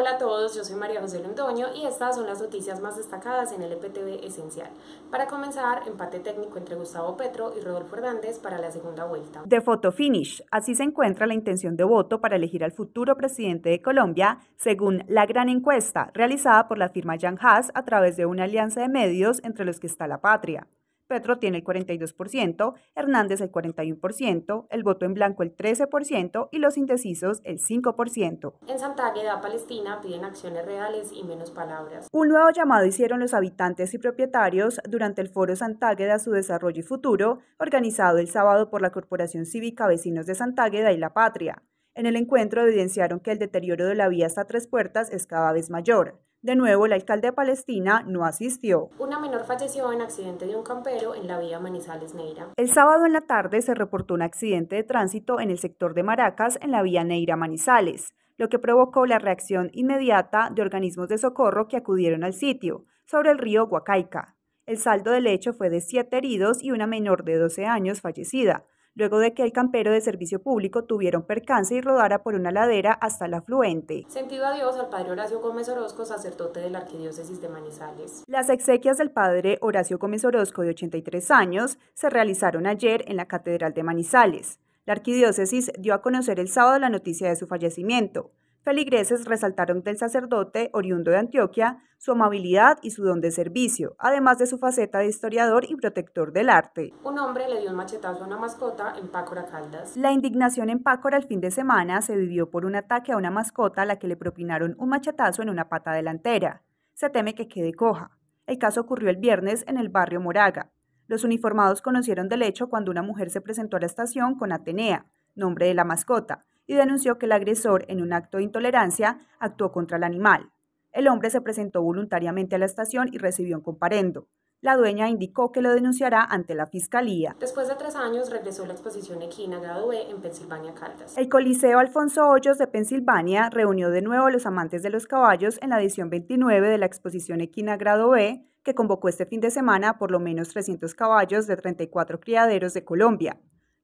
Hola a todos, yo soy María José Londoño y estas son las noticias más destacadas en el EPTV Esencial. Para comenzar, empate técnico entre Gustavo Petro y Rodolfo Hernández para la segunda vuelta. De Foto Finish, así se encuentra la intención de voto para elegir al futuro presidente de Colombia, según la gran encuesta realizada por la firma Jan Haas a través de una alianza de medios entre los que está la patria. Petro tiene el 42%, Hernández el 41%, el voto en blanco el 13% y los indecisos el 5%. En Santágueda, Palestina piden acciones reales y menos palabras. Un nuevo llamado hicieron los habitantes y propietarios durante el foro Santágueda su desarrollo y futuro, organizado el sábado por la Corporación Cívica Vecinos de Santágueda y La Patria. En el encuentro evidenciaron que el deterioro de la vía hasta tres puertas es cada vez mayor de nuevo, la alcalde de Palestina no asistió. Una menor falleció en accidente de un campero en la vía Manizales-Neira. El sábado en la tarde se reportó un accidente de tránsito en el sector de Maracas en la vía Neira-Manizales, lo que provocó la reacción inmediata de organismos de socorro que acudieron al sitio, sobre el río Huacaica. El saldo del hecho fue de siete heridos y una menor de 12 años fallecida, luego de que el campero de servicio público tuviera un percance y rodara por una ladera hasta el afluente. Sentido adiós al padre Horacio Gómez Orozco, sacerdote de la Arquidiócesis de Manizales. Las exequias del padre Horacio Gómez Orozco, de 83 años, se realizaron ayer en la Catedral de Manizales. La arquidiócesis dio a conocer el sábado la noticia de su fallecimiento feligreses resaltaron del sacerdote oriundo de Antioquia su amabilidad y su don de servicio, además de su faceta de historiador y protector del arte. Un hombre le dio un machetazo a una mascota en Pácora Caldas. La indignación en Pácora el fin de semana se vivió por un ataque a una mascota a la que le propinaron un machetazo en una pata delantera. Se teme que quede coja. El caso ocurrió el viernes en el barrio Moraga. Los uniformados conocieron del hecho cuando una mujer se presentó a la estación con Atenea, nombre de la mascota, y denunció que el agresor, en un acto de intolerancia, actuó contra el animal. El hombre se presentó voluntariamente a la estación y recibió un comparendo. La dueña indicó que lo denunciará ante la fiscalía. Después de tres años regresó la exposición equina grado B en Pensilvania Caldas. El Coliseo Alfonso Hoyos de Pensilvania reunió de nuevo a los amantes de los caballos en la edición 29 de la exposición equina grado B, que convocó este fin de semana por lo menos 300 caballos de 34 criaderos de Colombia.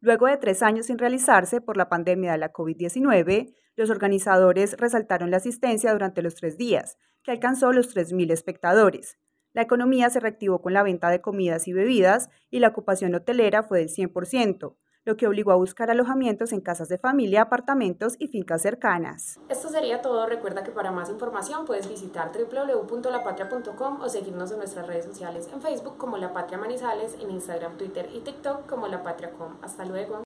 Luego de tres años sin realizarse por la pandemia de la COVID-19, los organizadores resaltaron la asistencia durante los tres días, que alcanzó los 3.000 espectadores. La economía se reactivó con la venta de comidas y bebidas y la ocupación hotelera fue del 100%, lo que obligó a buscar alojamientos en casas de familia, apartamentos y fincas cercanas. Esto sería todo. Recuerda que para más información puedes visitar www.lapatria.com o seguirnos en nuestras redes sociales en Facebook como La Patria Manizales, en Instagram, Twitter y TikTok como La Patria.com. Hasta luego.